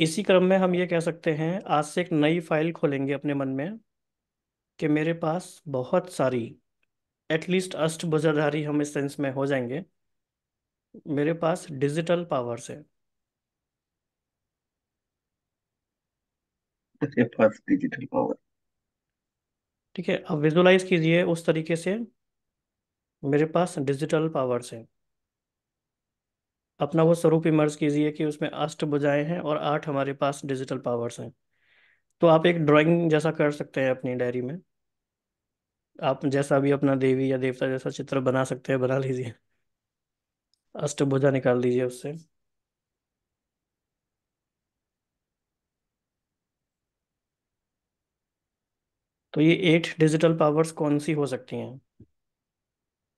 इसी क्रम में हम ये कह सकते हैं आज से एक नई फाइल खोलेंगे अपने मन में कि मेरे पास बहुत सारी एटलीस्ट अष्ट बजाधारी हम इस सेंस में हो जाएंगे मेरे पास डिजिटल पावर्स है ठीक है अब विजुलाइज कीजिए उस तरीके से मेरे पास डिजिटल पावर्स से अपना वो स्वरूप इमर्ज कीजिए कि उसमें अष्ट भुजाएं हैं और आठ हमारे पास डिजिटल पावर्स हैं तो आप एक ड्राइंग जैसा कर सकते हैं अपनी डायरी में आप जैसा भी अपना देवी या देवता जैसा चित्र बना सकते हैं बना लीजिए अष्टभुजा निकाल दीजिए उससे तो ये एट डिजिटल पावर्स कौन सी हो सकती हैं